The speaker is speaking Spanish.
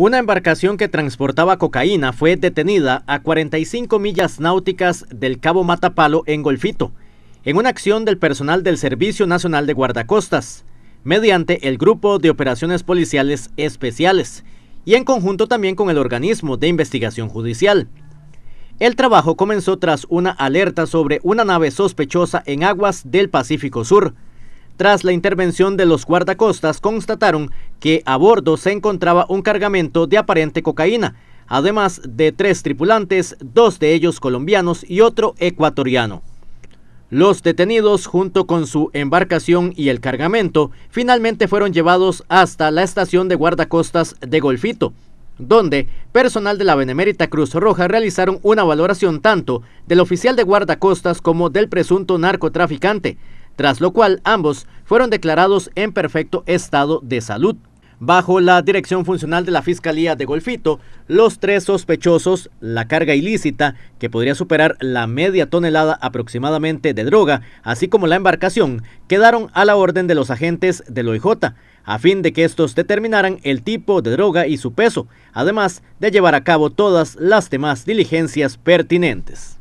Una embarcación que transportaba cocaína fue detenida a 45 millas náuticas del Cabo Matapalo en Golfito, en una acción del personal del Servicio Nacional de Guardacostas, mediante el Grupo de Operaciones Policiales Especiales y en conjunto también con el organismo de investigación judicial. El trabajo comenzó tras una alerta sobre una nave sospechosa en aguas del Pacífico Sur, tras la intervención de los guardacostas, constataron que a bordo se encontraba un cargamento de aparente cocaína, además de tres tripulantes, dos de ellos colombianos y otro ecuatoriano. Los detenidos, junto con su embarcación y el cargamento, finalmente fueron llevados hasta la estación de guardacostas de Golfito, donde personal de la Benemérita Cruz Roja realizaron una valoración tanto del oficial de guardacostas como del presunto narcotraficante, tras lo cual ambos fueron declarados en perfecto estado de salud. Bajo la dirección funcional de la Fiscalía de Golfito, los tres sospechosos, la carga ilícita, que podría superar la media tonelada aproximadamente de droga, así como la embarcación, quedaron a la orden de los agentes del OIJ, a fin de que estos determinaran el tipo de droga y su peso, además de llevar a cabo todas las demás diligencias pertinentes.